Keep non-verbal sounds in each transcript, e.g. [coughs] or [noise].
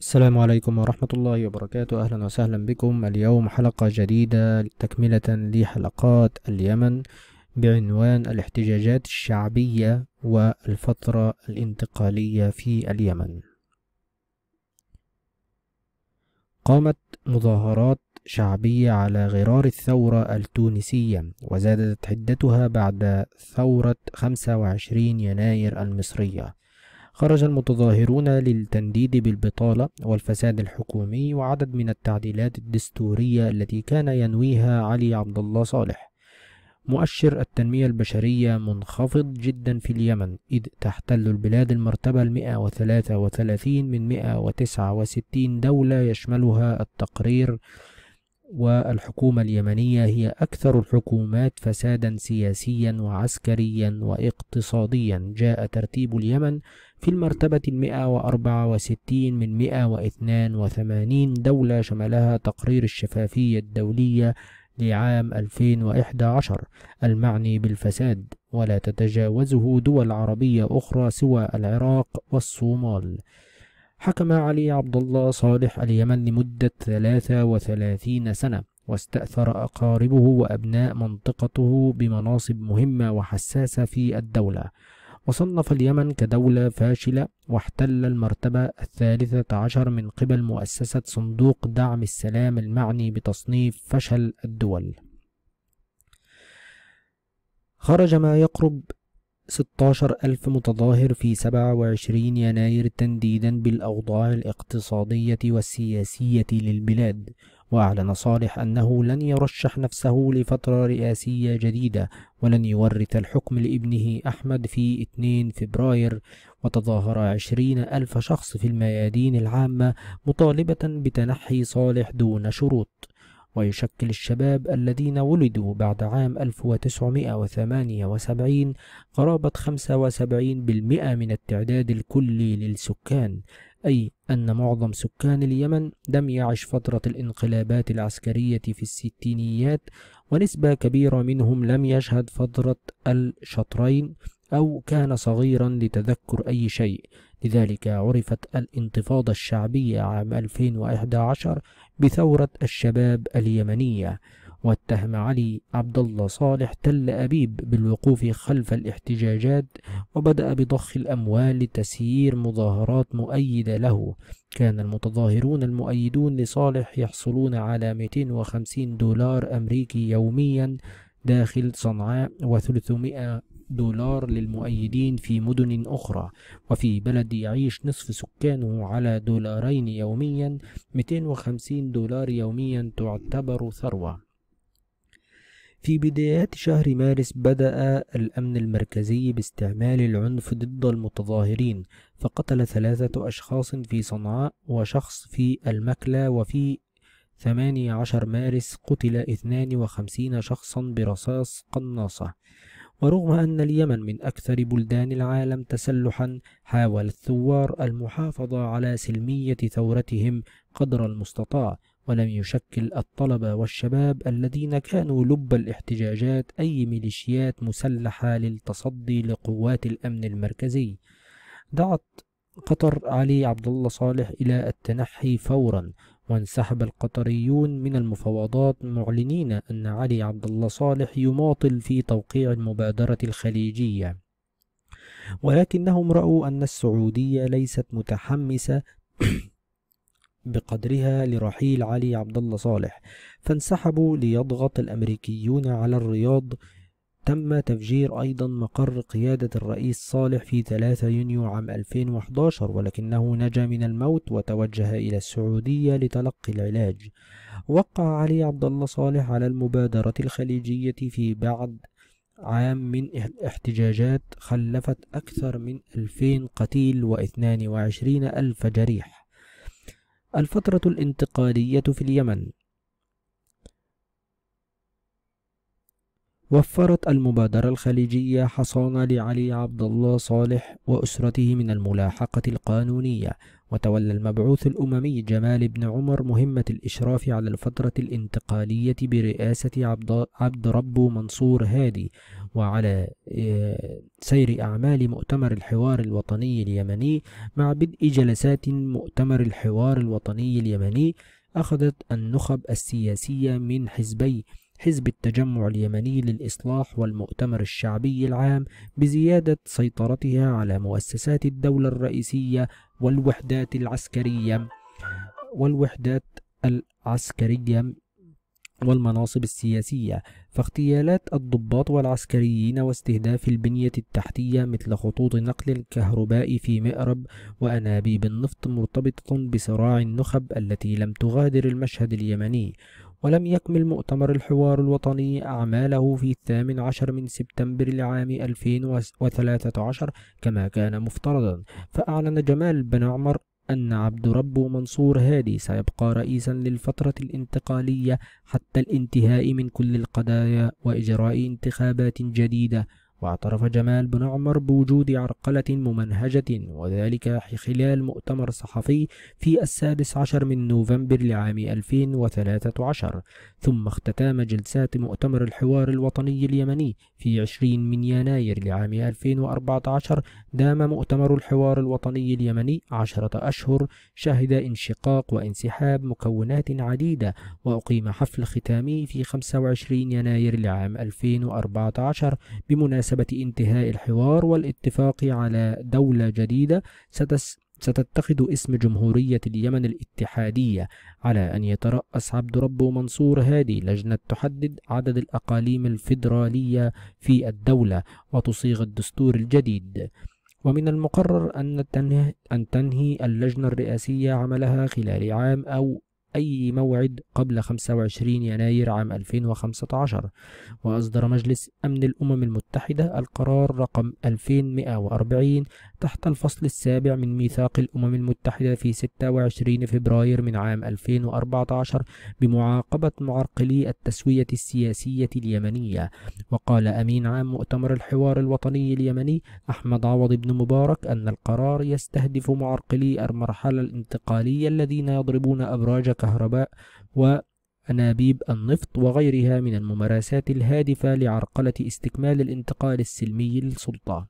السلام عليكم ورحمة الله وبركاته أهلا وسهلا بكم اليوم حلقة جديدة تكملة لحلقات اليمن بعنوان الاحتجاجات الشعبية والفترة الانتقالية في اليمن قامت مظاهرات شعبية على غرار الثورة التونسية وزادت حدتها بعد ثورة 25 يناير المصرية خرج المتظاهرون للتنديد بالبطالة والفساد الحكومي وعدد من التعديلات الدستورية التي كان ينويها علي عبد الله صالح مؤشر التنمية البشرية منخفض جدا في اليمن إذ تحتل البلاد المرتبة 133 من 169 دولة يشملها التقرير والحكومة اليمنية هي أكثر الحكومات فسادا سياسيا وعسكريا واقتصاديا جاء ترتيب اليمن في المرتبة 164 من 182 دولة شملها تقرير الشفافية الدولية لعام 2011 المعني بالفساد ولا تتجاوزه دول عربية أخرى سوى العراق والصومال حكم علي عبد الله صالح اليمن لمدة 33 سنة واستأثر أقاربه وأبناء منطقته بمناصب مهمة وحساسة في الدولة وصنف اليمن كدولة فاشلة واحتل المرتبة الثالثة عشر من قبل مؤسسة صندوق دعم السلام المعني بتصنيف فشل الدول خرج ما يقرب 16 ألف متظاهر في 27 يناير تنديدا بالأوضاع الاقتصادية والسياسية للبلاد وأعلن صالح أنه لن يرشح نفسه لفترة رئاسية جديدة ولن يورث الحكم لابنه أحمد في 2 فبراير وتظاهر 20 ألف شخص في الميادين العامة مطالبة بتنحي صالح دون شروط ويشكل الشباب الذين ولدوا بعد عام 1978 قرابة 75% من التعداد الكلي للسكان أي أن معظم سكان اليمن لم يعش فترة الانقلابات العسكرية في الستينيات ونسبة كبيرة منهم لم يشهد فترة الشطرين أو كان صغيرا لتذكر أي شيء لذلك عرفت الانتفاضة الشعبية عام 2011 بثورة الشباب اليمنية واتهم علي عبد الله صالح تل أبيب بالوقوف خلف الاحتجاجات وبدأ بضخ الأموال لتسيير مظاهرات مؤيدة له كان المتظاهرون المؤيدون لصالح يحصلون على 250 دولار أمريكي يوميا داخل صنعاء و300 دولار للمؤيدين في مدن أخرى وفي بلد يعيش نصف سكانه على دولارين يوميا 250 دولار يوميا تعتبر ثروة في بدايات شهر مارس بدأ الأمن المركزي باستعمال العنف ضد المتظاهرين فقتل ثلاثة أشخاص في صنعاء وشخص في المكلة وفي 18 مارس قتل 52 شخصا برصاص قناصة ورغم أن اليمن من أكثر بلدان العالم تسلحا حاول الثوار المحافظة على سلمية ثورتهم قدر المستطاع ولم يشكل الطلبة والشباب الذين كانوا لب الاحتجاجات أي ميليشيات مسلحة للتصدي لقوات الأمن المركزي دعت قطر علي عبد الله صالح إلى التنحي فورا وانسحب القطريون من المفاوضات معلنين أن علي عبد الله صالح يماطل في توقيع المبادرة الخليجية ولكنهم رأوا أن السعودية ليست متحمسة [coughs] بقدرها لرحيل علي عبد الله صالح فانسحبوا ليضغط الأمريكيون على الرياض تم تفجير أيضا مقر قيادة الرئيس صالح في 3 يونيو عام 2011 ولكنه نجا من الموت وتوجه إلى السعودية لتلقي العلاج وقع علي عبد الله صالح على المبادرة الخليجية في بعد عام من احتجاجات خلفت أكثر من 2000 قتيل و22 ألف جريح الفترة الانتقالية في اليمن وفرت المبادرة الخليجية حصانة لعلي عبد الله صالح وأسرته من الملاحقة القانونية وتولى المبعوث الأممي جمال بن عمر مهمة الإشراف على الفترة الانتقالية برئاسة عبد, عبد ربه منصور هادي وعلى آه، سير أعمال مؤتمر الحوار الوطني اليمني مع بدء جلسات مؤتمر الحوار الوطني اليمني أخذت النخب السياسية من حزبي حزب التجمع اليمني للإصلاح والمؤتمر الشعبي العام بزيادة سيطرتها على مؤسسات الدولة الرئيسية والوحدات العسكرية والوحدات العسكرية والمناصب السياسية فاغتيالات الضباط والعسكريين واستهداف البنية التحتية مثل خطوط نقل الكهرباء في مأرب وأنابيب النفط مرتبطة بصراع النخب التي لم تغادر المشهد اليمني ولم يكمل مؤتمر الحوار الوطني أعماله في الثامن عشر من سبتمبر لعام 2013 كما كان مفترضا فأعلن جمال بن عمر أن عبد رب منصور هادي سيبقى رئيسا للفترة الانتقالية حتى الانتهاء من كل القضايا وإجراء انتخابات جديدة واعترف جمال بن عمر بوجود عرقلة ممنهجة وذلك خلال مؤتمر صحفي في السادس عشر من نوفمبر لعام 2013 ثم اختتام جلسات مؤتمر الحوار الوطني اليمني في 20 من يناير لعام 2014 دام مؤتمر الحوار الوطني اليمني عشرة أشهر شهد انشقاق وانسحاب مكونات عديدة وأقيم حفل ختامي في 25 يناير لعام 2014 بمناسبة بمناسبة انتهاء الحوار والاتفاق على دولة جديدة ستس ستتخذ اسم جمهورية اليمن الاتحادية على أن يترأس عبد ربه منصور هادي لجنة تحدد عدد الأقاليم الفيدرالية في الدولة وتصيغ الدستور الجديد ومن المقرر أن أن تنهي اللجنة الرئاسية عملها خلال عام أو أي موعد قبل 25 يناير عام 2015 وأصدر مجلس أمن الأمم المتحدة القرار رقم 2140 تحت الفصل السابع من ميثاق الأمم المتحدة في 26 فبراير من عام 2014 بمعاقبة معرقلي التسوية السياسية اليمنية وقال أمين عام مؤتمر الحوار الوطني اليمني أحمد عوض بن مبارك أن القرار يستهدف معرقلي المرحلة الانتقالية الذين يضربون أبراج الكهرباء وأنابيب النفط وغيرها من الممارسات الهادفة لعرقلة استكمال الانتقال السلمي للسلطان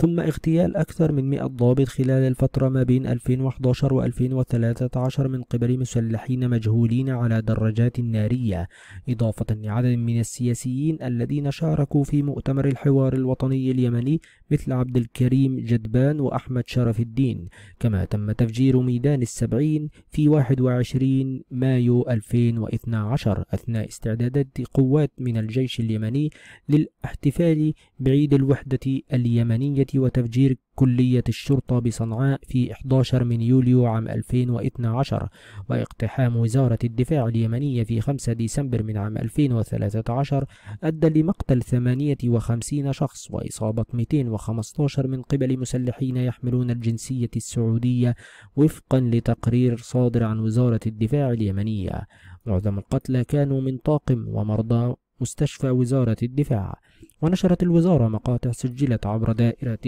ثم اغتيال أكثر من 100 ضابط خلال الفترة ما بين 2011 و 2013 من قبل مسلحين مجهولين على دراجات نارية إضافة لعدد من السياسيين الذين شاركوا في مؤتمر الحوار الوطني اليمني مثل عبد الكريم جدبان وأحمد شرف الدين كما تم تفجير ميدان السبعين في 21 مايو 2012 أثناء استعدادات قوات من الجيش اليمني للاحتفال بعيد الوحدة اليمنية وتفجير كلية الشرطة بصنعاء في 11 من يوليو عام 2012 واقتحام وزارة الدفاع اليمنية في 5 ديسمبر من عام 2013 أدى لمقتل 58 شخص وإصابة 215 من قبل مسلحين يحملون الجنسية السعودية وفقا لتقرير صادر عن وزارة الدفاع اليمنية معظم القتلى كانوا من طاقم ومرضى مستشفى وزارة الدفاع ونشرت الوزارة مقاطع سجلت عبر دائرة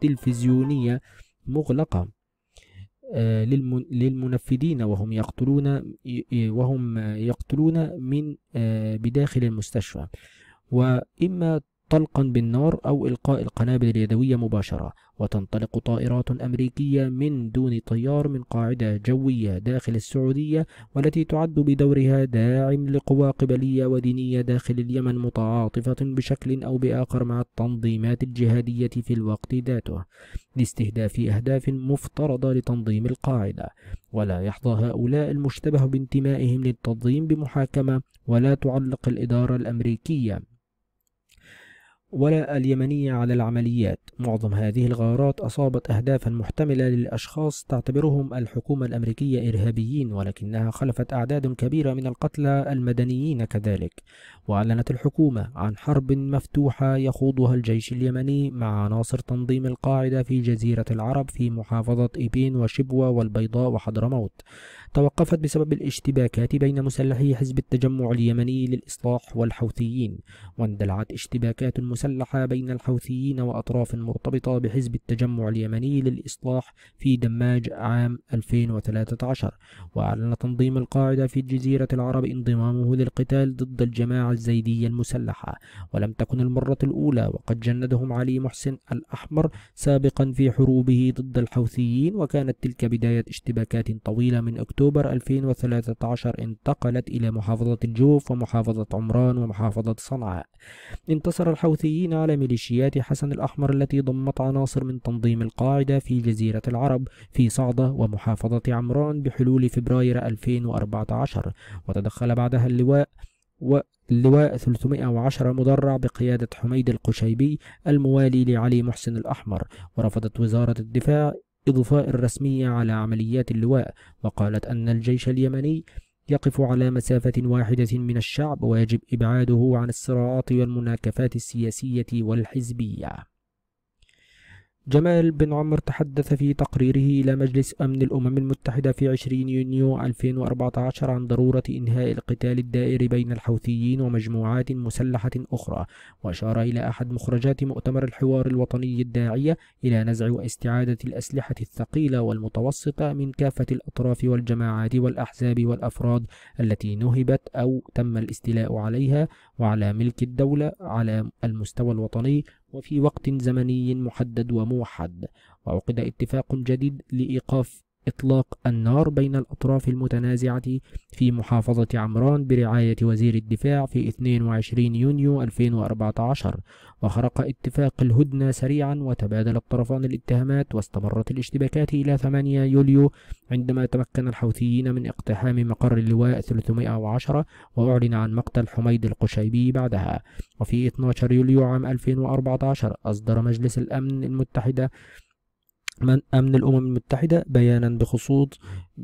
تلفزيونية مغلقة آه، للمنفذين وهم يقتلون وهم يقتلون من آه، بداخل المستشفى وإما طلقا بالنار أو إلقاء القنابل اليدوية مباشرة وتنطلق طائرات أمريكية من دون طيار من قاعدة جوية داخل السعودية والتي تعد بدورها داعم لقوى قبلية ودينية داخل اليمن متعاطفة بشكل أو بآخر مع التنظيمات الجهادية في الوقت ذاته لاستهداف أهداف مفترضة لتنظيم القاعدة ولا يحظى هؤلاء المشتبه بانتمائهم للتنظيم بمحاكمة ولا تعلق الإدارة الأمريكية ولا اليمنية على العمليات معظم هذه الغارات أصابت أهدافا محتملة للأشخاص تعتبرهم الحكومة الأمريكية إرهابيين ولكنها خلفت أعداد كبيرة من القتلى المدنيين كذلك وأعلنت الحكومة عن حرب مفتوحة يخوضها الجيش اليمني مع عناصر تنظيم القاعدة في جزيرة العرب في محافظة إبين وشبوة والبيضاء وحضرموت توقفت بسبب الاشتباكات بين مسلحي حزب التجمع اليمني للإصلاح والحوثيين واندلعت اشتباكات مسلحة بين الحوثيين وأطراف مرتبطة بحزب التجمع اليمني للإصلاح في دماج عام 2013 وأعلن تنظيم القاعدة في الجزيرة العرب انضمامه للقتال ضد الجماعة الزيدية المسلحة ولم تكن المرة الأولى وقد جندهم علي محسن الأحمر سابقا في حروبه ضد الحوثيين وكانت تلك بداية اشتباكات طويلة من أكتوبر أكتوبر 2013 انتقلت إلى محافظة الجوف ومحافظة عمران ومحافظة صنعاء انتصر الحوثيين على ميليشيات حسن الأحمر التي ضمت عناصر من تنظيم القاعدة في جزيرة العرب في صعدة ومحافظة عمران بحلول فبراير 2014 وتدخل بعدها اللواء واللواء 310 مدرع بقيادة حميد القشيبي الموالي لعلي محسن الأحمر ورفضت وزارة الدفاع إضفاء رسمية على عمليات اللواء وقالت أن الجيش اليمني يقف على مسافة واحدة من الشعب ويجب إبعاده عن الصراعات والمناكفات السياسية والحزبية جمال بن عمر تحدث في تقريره إلى مجلس أمن الأمم المتحدة في 20 يونيو 2014 عن ضرورة إنهاء القتال الدائر بين الحوثيين ومجموعات مسلحة أخرى، وأشار إلى أحد مخرجات مؤتمر الحوار الوطني الداعية إلى نزع واستعادة الأسلحة الثقيلة والمتوسطة من كافة الأطراف والجماعات والأحزاب والأفراد التي نهبت أو تم الاستيلاء عليها وعلى ملك الدولة على المستوى الوطني وفي وقت زمني محدد وموحد وعقد اتفاق جديد لإيقاف إطلاق النار بين الأطراف المتنازعة في محافظة عمران برعاية وزير الدفاع في 22 يونيو 2014 وخرق اتفاق الهدنة سريعا وتبادل الطرفان الاتهامات واستمرت الاشتباكات إلى 8 يوليو عندما تمكن الحوثيين من اقتحام مقر اللواء 310 وأعلن عن مقتل حميد القشيبي بعدها وفي 12 يوليو عام 2014 أصدر مجلس الأمن المتحدة من أمن الأمم المتحدة بيانا بخصوص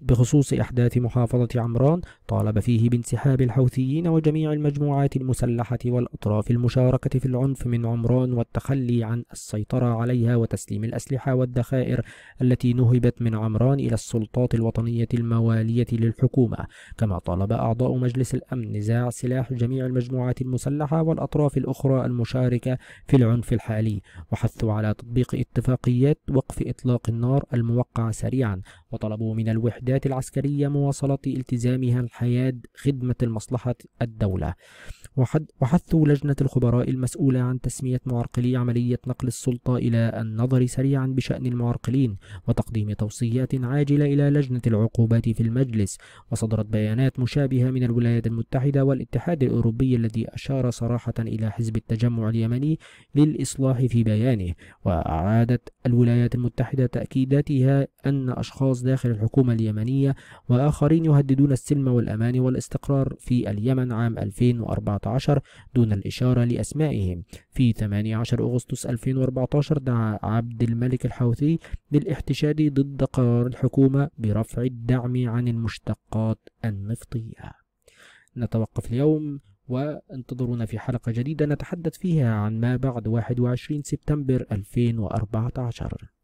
بخصوص أحداث محافظة عمران طالب فيه بانسحاب الحوثيين وجميع المجموعات المسلحة والأطراف المشاركة في العنف من عمران والتخلي عن السيطرة عليها وتسليم الأسلحة والذخائر التي نهبت من عمران إلى السلطات الوطنية الموالية للحكومة كما طالب أعضاء مجلس الأمن نزاع سلاح جميع المجموعات المسلحة والأطراف الأخرى المشاركة في العنف الحالي وحثوا على تطبيق اتفاقيات وقف إطلاق النار الموقع سريعا وطلبوا من الوحدة الوحدات العسكرية مواصلة التزامها الحياد خدمة المصلحة الدولة وحث لجنة الخبراء المسؤولة عن تسمية معرقلي عملية نقل السلطة إلى النظر سريعا بشأن المعرقلين وتقديم توصيات عاجلة إلى لجنة العقوبات في المجلس وصدرت بيانات مشابهة من الولايات المتحدة والاتحاد الأوروبي الذي أشار صراحة إلى حزب التجمع اليمني للإصلاح في بيانه وأعادت الولايات المتحدة تأكيداتها أن أشخاص داخل الحكومة اليمنية وآخرين يهددون السلم والأمان والاستقرار في اليمن عام 2014 2017 دون الإشارة لأسمائهم في 18 أغسطس 2014 دعا عبد الملك الحوثي للاحتشاد ضد قرار الحكومة برفع الدعم عن المشتقات النفطية نتوقف اليوم وانتظرونا في حلقة جديدة نتحدث فيها عن ما بعد 21 سبتمبر 2014